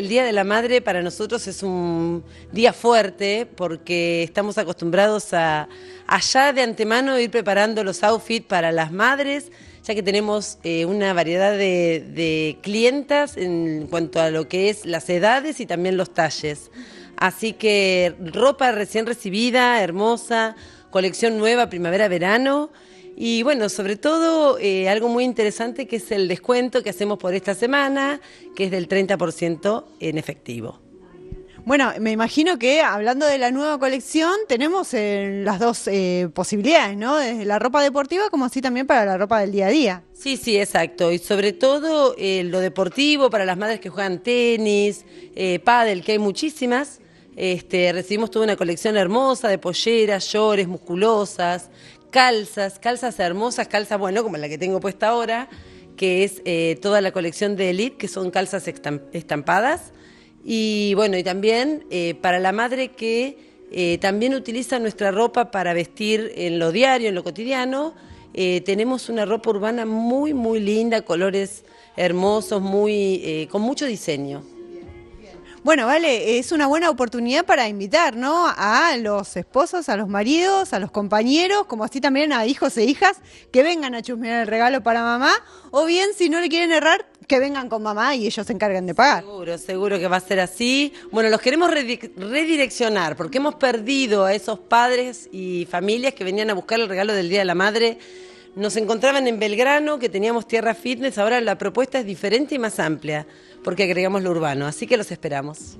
El Día de la Madre para nosotros es un día fuerte porque estamos acostumbrados a allá de antemano ir preparando los outfits para las madres, ya que tenemos eh, una variedad de, de, clientas en cuanto a lo que es las edades y también los talles. Así que ropa recién recibida, hermosa, colección nueva, primavera-verano y bueno, sobre todo eh, algo muy interesante que es el descuento que hacemos por esta semana, que es del 30% en efectivo. Bueno, me imagino que hablando de la nueva colección, tenemos eh, las dos eh, posibilidades, ¿no? la ropa deportiva como así también para la ropa del día a día. Sí, sí, exacto. Y sobre todo lo deportivo para las madres que juegan tenis, pádel, que hay muchísimas. Este, recibimos toda una colección hermosa de polleras, llores, musculosas, calzas, calzas hermosas, calzas, bueno, como la que tengo puesta ahora, que es eh, toda la colección de Elite, que son calzas estampadas. Y bueno, y también eh, para la madre que eh, también utiliza nuestra ropa para vestir en lo diario, en lo cotidiano, tenemos una ropa urbana muy, muy linda, colores hermosos, muy, con mucho diseño. Bueno, vale, es una buena oportunidad para invitar, ¿no? A los esposos, a los maridos, a los compañeros, como así también a hijos e hijas que vengan a chusmear el regalo para mamá, o bien si no le quieren errar, que vengan con mamá y ellos se encargan de pagar. Seguro, seguro que va a ser así. Bueno, los queremos redireccionar porque hemos perdido a esos padres y familias que venían a buscar el regalo del Día de la Madre nos encontraban en Belgrano, que teníamos Tierra Fitness, ahora la propuesta es diferente y más amplia, porque agregamos lo urbano, así que los esperamos.